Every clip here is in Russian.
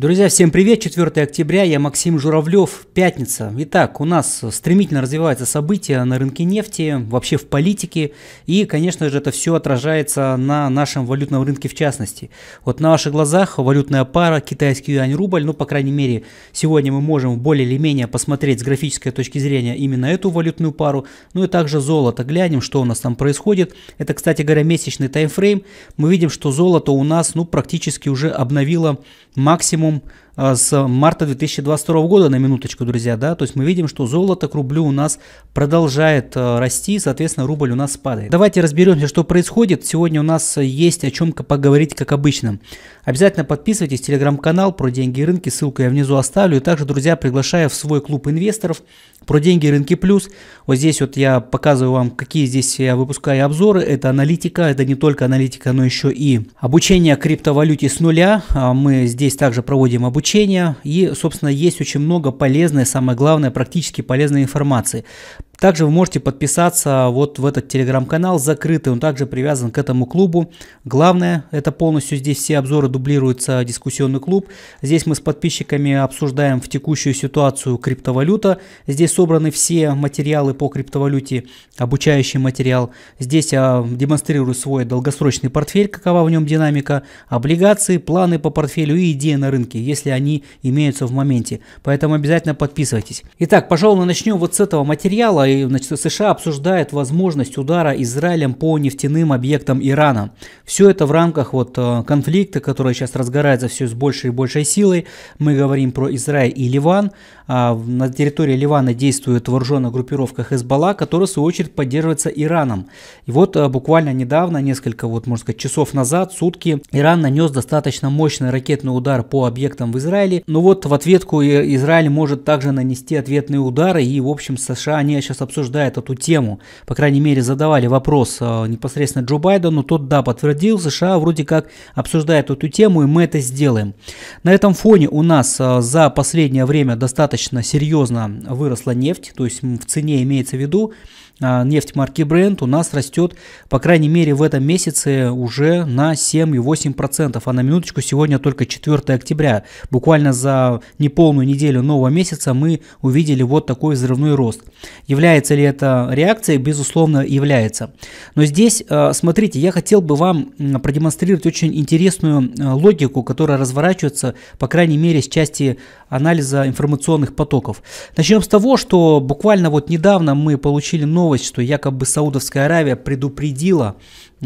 Друзья, всем привет! 4 октября, я Максим Журавлев, пятница. Итак, у нас стремительно развиваются события на рынке нефти, вообще в политике, и, конечно же, это все отражается на нашем валютном рынке в частности. Вот на ваших глазах валютная пара китайский юань-рубль, ну, по крайней мере, сегодня мы можем более или менее посмотреть с графической точки зрения именно эту валютную пару, ну и также золото. Глянем, что у нас там происходит. Это, кстати говоря, месячный таймфрейм. Мы видим, что золото у нас, ну, практически уже обновило максимум максимум а, с марта 2022 года на минуточку, друзья, да, то есть мы видим, что золото к рублю у нас продолжает а, расти, соответственно, рубль у нас падает. Давайте разберемся, что происходит. Сегодня у нас есть о чем поговорить, как обычно. Обязательно подписывайтесь, телеграм-канал про деньги и рынки, ссылку я внизу оставлю. И также, друзья, приглашаю в свой клуб инвесторов, про деньги рынки плюс. Вот здесь вот я показываю вам, какие здесь я выпускаю обзоры. Это аналитика, это не только аналитика, но еще и обучение криптовалюте с нуля. А мы здесь также проводим обучение. И, собственно, есть очень много полезной, самое главное, практически полезной информации. Также вы можете подписаться вот в этот телеграм-канал закрытый, он также привязан к этому клубу. Главное, это полностью здесь все обзоры дублируются дискуссионный клуб. Здесь мы с подписчиками обсуждаем в текущую ситуацию криптовалюта. Здесь собраны все материалы по криптовалюте, обучающий материал. Здесь я а, демонстрирую свой долгосрочный портфель, какова в нем динамика, облигации, планы по портфелю и идеи на рынке, если они имеются в моменте. Поэтому обязательно подписывайтесь. Итак, пожалуй, начнем вот с этого материала значит, США обсуждает возможность удара Израилем по нефтяным объектам Ирана. Все это в рамках вот э, конфликта, который сейчас разгорается все с большей и большей силой. Мы говорим про Израиль и Ливан. А, на территории Ливана действует вооруженная группировка Хезбалла, которая в свою очередь поддерживается Ираном. И вот э, буквально недавно, несколько вот, можно сказать, часов назад, сутки, Иран нанес достаточно мощный ракетный удар по объектам в Израиле. Но вот в ответку э, Израиль может также нанести ответные удары. И, в общем, США, они сейчас Конгресс обсуждает эту тему. По крайней мере, задавали вопрос э, непосредственно Джо Байдену. Тот, да, подтвердил, США вроде как обсуждает эту тему, и мы это сделаем. На этом фоне у нас э, за последнее время достаточно серьезно выросла нефть, то есть в цене имеется в виду а, нефть марки Brent у нас растет, по крайней мере, в этом месяце уже на 7,8%. А на минуточку сегодня только 4 октября. Буквально за неполную неделю нового месяца мы увидели вот такой взрывной рост. Является ли это реакцией? Безусловно, является. Но здесь, а, смотрите, я хотел бы вам продемонстрировать очень интересную а, логику, которая разворачивается, по крайней мере, с части анализа информационных потоков. Начнем с того, что буквально вот недавно мы получили новый новость, что якобы Саудовская Аравия предупредила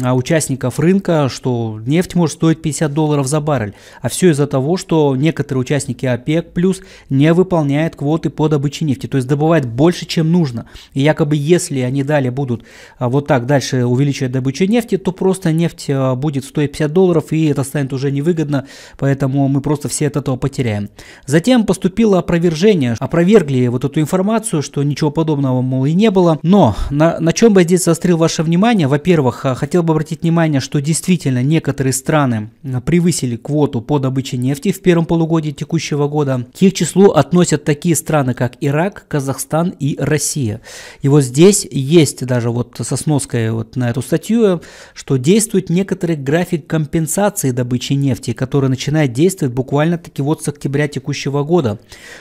а, участников рынка, что нефть может стоить 50 долларов за баррель. А все из-за того, что некоторые участники ОПЕК плюс не выполняют квоты по добыче нефти, то есть добывают больше, чем нужно. И якобы если они далее будут а, вот так дальше увеличивать добычу нефти, то просто нефть а, будет стоить 50 долларов и это станет уже невыгодно, поэтому мы просто все от этого потеряем. Затем поступило опровержение, опровергли вот эту информацию, что ничего подобного, мол, и не было. Но на, на чем бы я здесь заострил ваше внимание, во-первых, хотел хотел бы обратить внимание, что действительно некоторые страны э, превысили квоту по добыче нефти в первом полугодии текущего года. К их числу относят такие страны, как Ирак, Казахстан и Россия. И вот здесь есть даже вот со сноской вот на эту статью, что действует некоторый график компенсации добычи нефти, который начинает действовать буквально-таки вот с октября текущего года.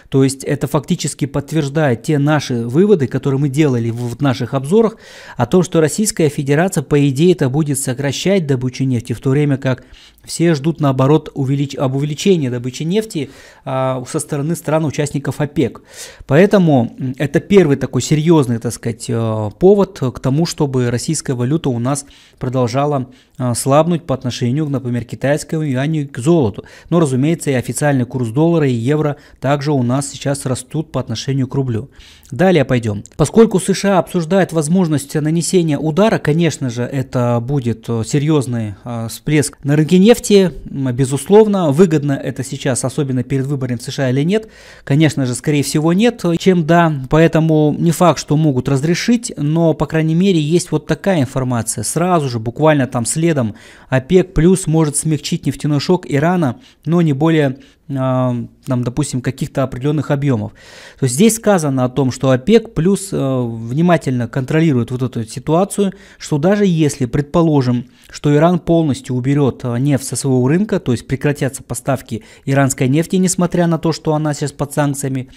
То есть это фактически подтверждает те наши выводы, которые мы делали в наших обзорах, о том, что Российская Федерация, по идее, это будет сокращать добычу нефти, в то время как все ждут, наоборот, увелич... об увеличении добычи нефти а, со стороны стран-участников ОПЕК. Поэтому это первый такой серьезный, так сказать, э, повод к тому, чтобы российская валюта у нас продолжала а, слабнуть по отношению, например, к китайскому юаню и к золоту. Но, разумеется, и официальный курс доллара и евро также у нас сейчас растут по отношению к рублю. Далее пойдем. Поскольку США обсуждают возможность нанесения удара, конечно же, это будет э, серьезный а, всплеск на рынке нефти, нефти, безусловно, выгодно это сейчас, особенно перед выборами в США или нет, конечно же, скорее всего, нет, э, чем да, поэтому не факт, что могут разрешить, но, по крайней мере, есть вот такая информация. Сразу же, буквально там следом, ОПЕК плюс может смягчить нефтяной шок Ирана, но не более а, там, допустим, каких-то определенных объемов. То есть здесь сказано о том, что ОПЕК плюс а, внимательно контролирует вот эту ситуацию, что даже если, предположим, что Иран полностью уберет а, нефть со своего рынка, то есть прекратятся поставки иранской нефти, несмотря на то, что она сейчас под санкциями,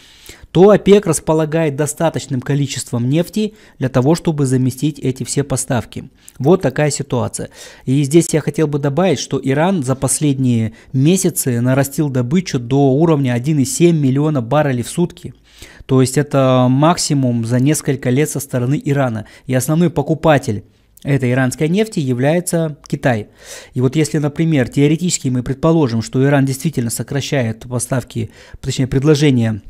то ОПЕК располагает достаточным количеством нефти для того, чтобы заместить эти все поставки. Вот такая ситуация. И здесь я хотел бы добавить, что Иран за последние месяцы нарастил добычу добычу до уровня 1,7 миллиона баррелей в сутки. То есть это максимум за несколько лет со стороны Ирана. И основной покупатель этой иранской нефти является Китай. И вот если, например, теоретически мы предположим, что Иран действительно сокращает поставки, точнее предложение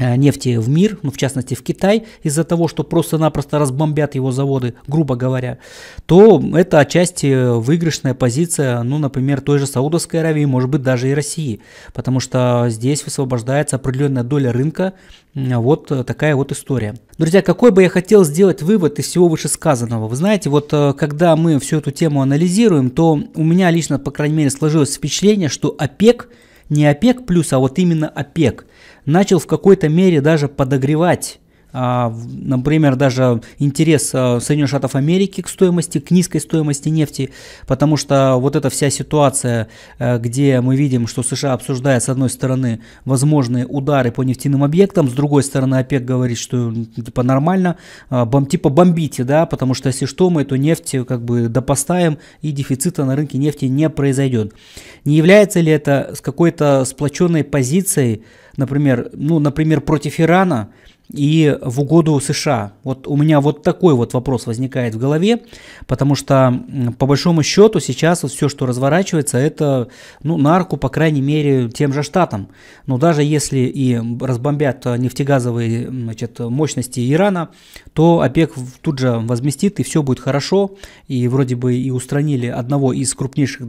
Э, нефти в мир, ну в частности в Китай, из-за того, что просто-напросто разбомбят его заводы, грубо говоря, то это отчасти выигрышная позиция, ну, например, той же Саудовской Аравии, может быть, даже и России, потому что здесь высвобождается определенная доля рынка, вот такая вот история. Друзья, какой бы я хотел сделать вывод из всего вышесказанного? Вы знаете, вот э, когда мы всю эту тему анализируем, то у меня лично, по крайней мере, сложилось впечатление, что ОПЕК – не ОПЕК плюс, а вот именно ОПЕК, начал в какой-то мере даже подогревать а, например, даже интерес а, Соединенных Штатов Америки к стоимости, к низкой стоимости нефти, потому что вот эта вся ситуация, э, где мы видим, что США обсуждает, с одной стороны, возможные удары по нефтяным объектам, с другой стороны, ОПЕК говорит, что типа нормально, а, бом, типа бомбите, да, потому что если что, мы эту нефть э, как бы допоставим и дефицита на рынке нефти не произойдет. Не является ли это с какой-то сплоченной позицией, например, ну, например, против Ирана, и в угоду США. Вот у меня вот такой вот вопрос возникает в голове, потому что по большому счету сейчас вот все, что разворачивается, это ну, на арку, по крайней мере, тем же штатам. Но даже если и разбомбят нефтегазовые значит, мощности Ирана, то ОПЕК тут же возместит, и все будет хорошо. И вроде бы и устранили одного из крупнейших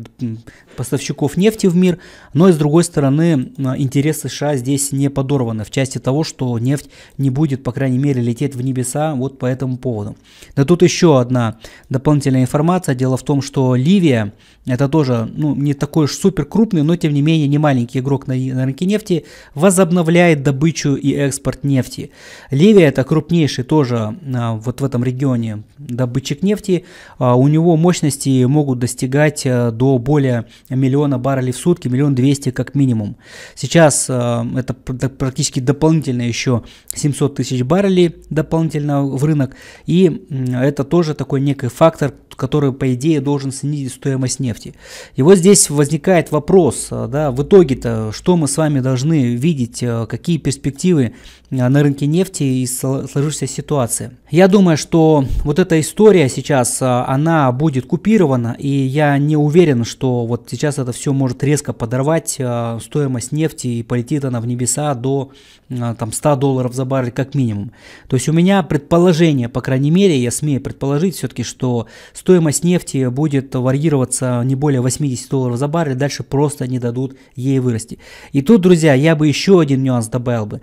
поставщиков нефти в мир, но и с другой стороны интересы США здесь не подорваны в части того, что нефть не будет, по крайней мере, лететь в небеса вот по этому поводу. Да тут еще одна дополнительная информация. Дело в том, что Ливия, это тоже ну, не такой уж супер крупный, но тем не менее не маленький игрок на, на рынке нефти, возобновляет добычу и экспорт нефти. Ливия это крупнейший тоже а, вот в этом регионе добытчик нефти. А, у него мощности могут достигать а, до более миллиона баррелей в сутки, миллион двести как минимум. Сейчас а, это практически дополнительно еще 700 700 тысяч баррелей дополнительно в рынок. И это тоже такой некий фактор, который, по идее, должен снизить стоимость нефти. И вот здесь возникает вопрос, а, да, в итоге-то, что мы с вами должны видеть, а, какие перспективы а, на рынке нефти и сложившейся ситуации. Я думаю, что вот эта история сейчас, она будет купирована, и я не уверен, что вот сейчас это все может резко подорвать стоимость нефти и полетит она в небеса до там 100 долларов за баррель как минимум. То есть у меня предположение, по крайней мере, я смею предположить все-таки, что стоимость Стоимость нефти будет варьироваться не более 80 долларов за баррель, дальше просто не дадут ей вырасти. И тут, друзья, я бы еще один нюанс добавил бы.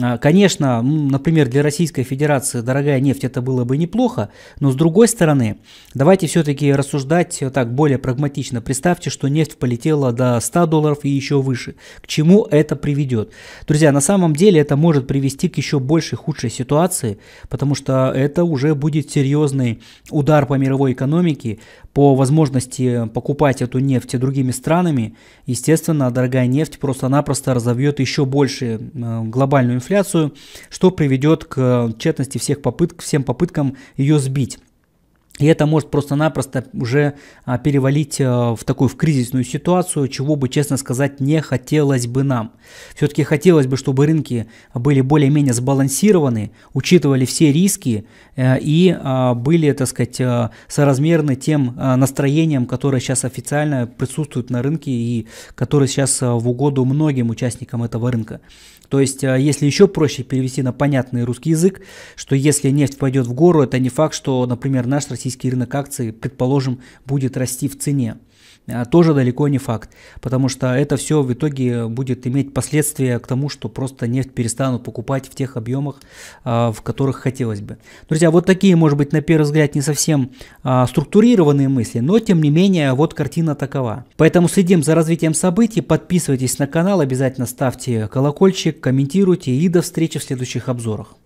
А, конечно, например, для Российской Федерации дорогая нефть это было бы неплохо, но с другой стороны, давайте все-таки рассуждать так более прагматично. Представьте, что нефть полетела до 100 долларов и еще выше. К чему это приведет? Друзья, на самом деле это может привести к еще большей худшей ситуации, потому что это уже будет серьезный удар по мировой экономике экономики, по возможности покупать эту нефть другими странами, естественно, дорогая нефть просто-напросто разовьет еще больше э, глобальную инфляцию, что приведет к э, тщетности всех попыток, всем попыткам ее сбить. И это может просто-напросто уже а, перевалить э, в такую в кризисную ситуацию, чего бы, честно сказать, не хотелось бы нам. Все-таки хотелось бы, чтобы рынки были более-менее сбалансированы, учитывали все риски э, и а, были, так сказать, э, соразмерны тем настроениям, которые сейчас официально присутствуют на рынке и которые сейчас в угоду многим участникам этого рынка. То есть, если еще проще перевести на понятный русский язык, что если нефть пойдет в гору, это не факт, что, например, наш российский российский рынок акций, предположим, будет расти в цене. А, тоже далеко не факт, потому что это все в итоге будет иметь последствия к тому, что просто нефть перестанут покупать в тех объемах, а, в которых хотелось бы. Друзья, вот такие, может быть, на первый взгляд не совсем а, структурированные мысли, но тем не менее, вот картина такова. Поэтому следим за развитием событий, подписывайтесь на канал, обязательно ставьте колокольчик, комментируйте и до встречи в следующих обзорах.